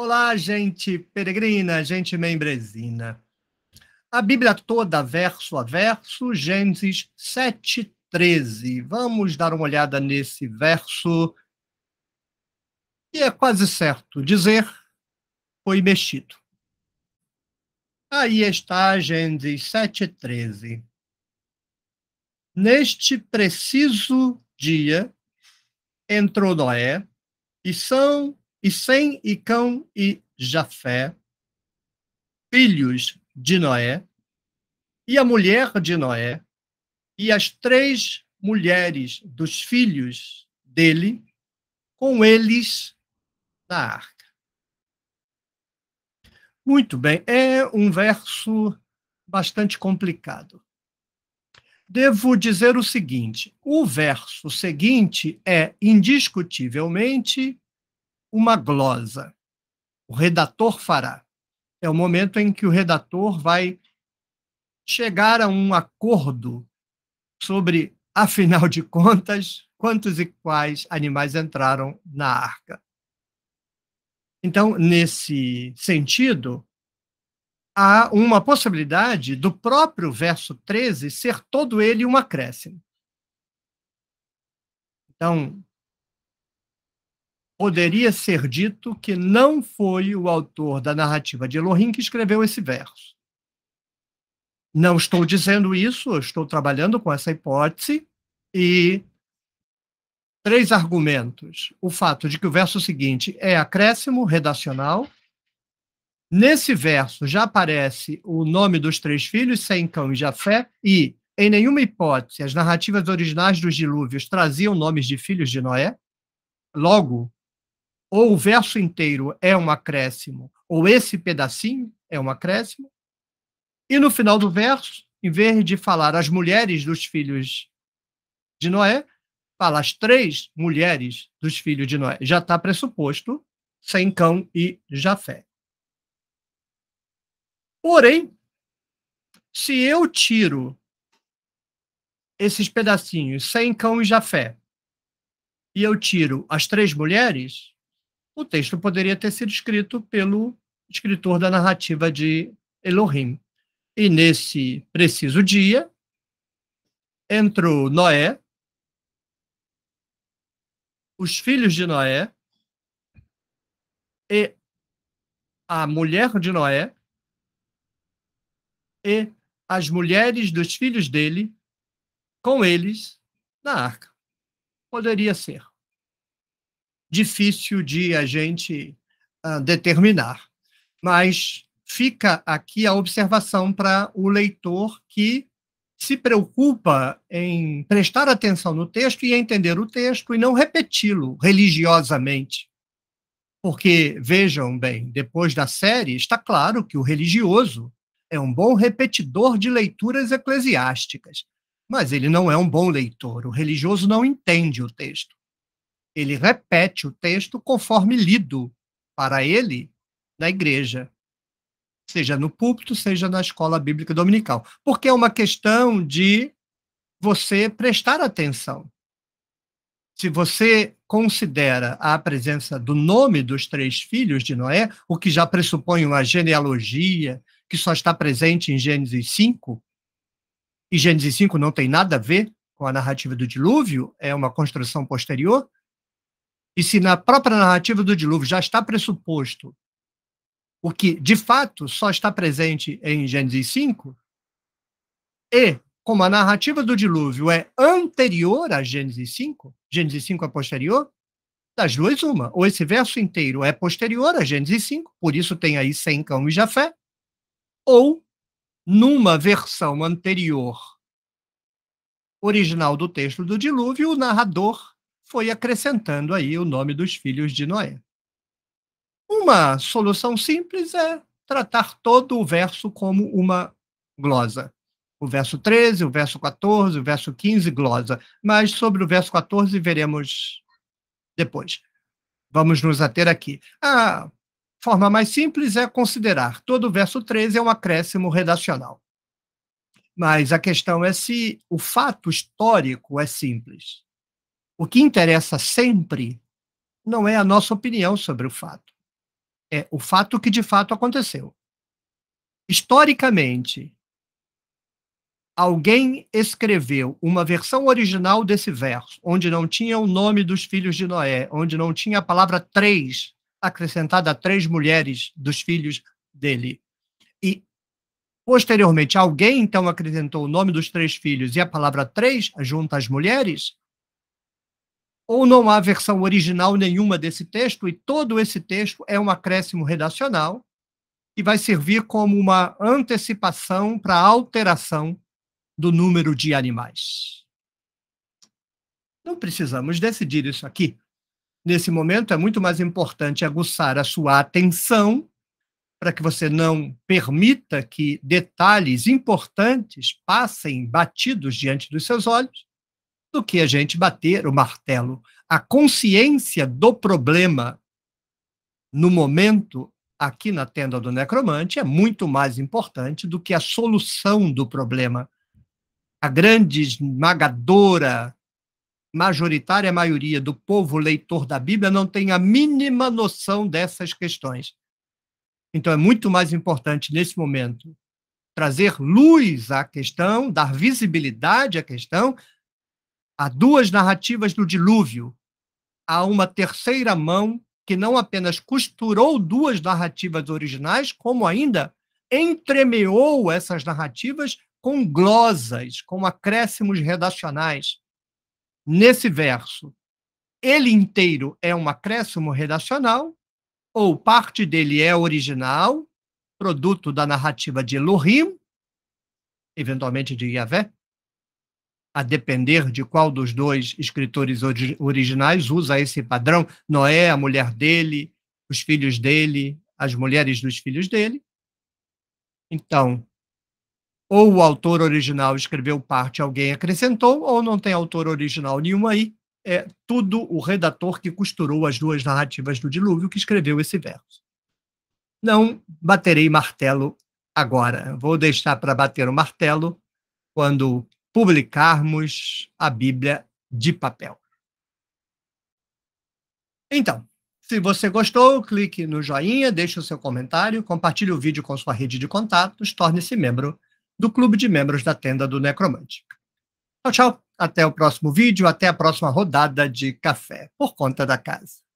Olá, gente peregrina, gente membresina. A Bíblia toda, verso a verso, Gênesis 7, 13. Vamos dar uma olhada nesse verso, e é quase certo dizer: foi mexido. Aí está Gênesis 13. Neste preciso dia entrou Noé e são e Sem, e Cão e Jafé, filhos de Noé, e a mulher de Noé, e as três mulheres dos filhos dele, com eles na arca. Muito bem, é um verso bastante complicado. Devo dizer o seguinte: o verso seguinte é indiscutivelmente uma glosa. O redator fará. É o momento em que o redator vai chegar a um acordo sobre, afinal de contas, quantos e quais animais entraram na arca. Então, nesse sentido, há uma possibilidade do próprio verso 13 ser todo ele um acréscimo. Então, poderia ser dito que não foi o autor da narrativa de Elohim que escreveu esse verso. Não estou dizendo isso, estou trabalhando com essa hipótese e três argumentos. O fato de que o verso seguinte é acréscimo redacional. Nesse verso já aparece o nome dos três filhos, Sem, Cão e Jafé, e, em nenhuma hipótese, as narrativas originais dos dilúvios traziam nomes de filhos de Noé. Logo, ou o verso inteiro é um acréscimo, ou esse pedacinho é um acréscimo. E no final do verso, em vez de falar as mulheres dos filhos de Noé, fala as três mulheres dos filhos de Noé. Já está pressuposto sem cão e Jafé. Porém, se eu tiro esses pedacinhos sem cão e Jafé, e eu tiro as três mulheres, o texto poderia ter sido escrito pelo escritor da narrativa de Elohim. E nesse preciso dia, entrou Noé, os filhos de Noé e a mulher de Noé e as mulheres dos filhos dele com eles na arca. Poderia ser difícil de a gente uh, determinar. Mas fica aqui a observação para o leitor que se preocupa em prestar atenção no texto e entender o texto e não repeti-lo religiosamente. Porque, vejam bem, depois da série, está claro que o religioso é um bom repetidor de leituras eclesiásticas, mas ele não é um bom leitor. O religioso não entende o texto. Ele repete o texto conforme lido para ele na igreja, seja no púlpito, seja na escola bíblica dominical, porque é uma questão de você prestar atenção. Se você considera a presença do nome dos três filhos de Noé, o que já pressupõe uma genealogia que só está presente em Gênesis 5, e Gênesis 5 não tem nada a ver com a narrativa do dilúvio, é uma construção posterior, e se na própria narrativa do dilúvio já está pressuposto o que de fato só está presente em Gênesis 5, e como a narrativa do dilúvio é anterior a Gênesis 5, Gênesis 5 é posterior, das duas, uma. Ou esse verso inteiro é posterior a Gênesis 5, por isso tem aí Sem, Cão e Jafé, ou numa versão anterior original do texto do dilúvio, o narrador foi acrescentando aí o nome dos filhos de Noé. Uma solução simples é tratar todo o verso como uma glosa. O verso 13, o verso 14, o verso 15, glosa. Mas sobre o verso 14 veremos depois. Vamos nos ater aqui. A forma mais simples é considerar todo o verso 13 é um acréscimo redacional. Mas a questão é se o fato histórico é simples. O que interessa sempre não é a nossa opinião sobre o fato, é o fato que de fato aconteceu. Historicamente, alguém escreveu uma versão original desse verso, onde não tinha o nome dos filhos de Noé, onde não tinha a palavra três acrescentada a três mulheres dos filhos dele. E, posteriormente, alguém então acrescentou o nome dos três filhos e a palavra três junto às mulheres, ou não há versão original nenhuma desse texto, e todo esse texto é um acréscimo redacional que vai servir como uma antecipação para a alteração do número de animais. Não precisamos decidir isso aqui. Nesse momento, é muito mais importante aguçar a sua atenção para que você não permita que detalhes importantes passem batidos diante dos seus olhos do que a gente bater o martelo. A consciência do problema no momento aqui na tenda do necromante é muito mais importante do que a solução do problema. A grande esmagadora majoritária maioria do povo leitor da Bíblia não tem a mínima noção dessas questões. Então é muito mais importante nesse momento trazer luz à questão, dar visibilidade à questão, Há duas narrativas do dilúvio. Há uma terceira mão que não apenas costurou duas narrativas originais, como ainda entremeou essas narrativas com glosas, com acréscimos redacionais. Nesse verso, ele inteiro é um acréscimo redacional, ou parte dele é original, produto da narrativa de Elohim, eventualmente de Yahvé, a depender de qual dos dois escritores ori originais usa esse padrão, Noé, a mulher dele, os filhos dele, as mulheres dos filhos dele. Então, ou o autor original escreveu parte, alguém acrescentou, ou não tem autor original nenhum aí. É tudo o redator que costurou as duas narrativas do dilúvio que escreveu esse verso. Não baterei martelo agora. Vou deixar para bater o martelo quando publicarmos a Bíblia de papel. Então, se você gostou, clique no joinha, deixe o seu comentário, compartilhe o vídeo com sua rede de contatos, torne-se membro do Clube de Membros da Tenda do Necromante. Tchau, tchau. Até o próximo vídeo, até a próxima rodada de café por conta da casa.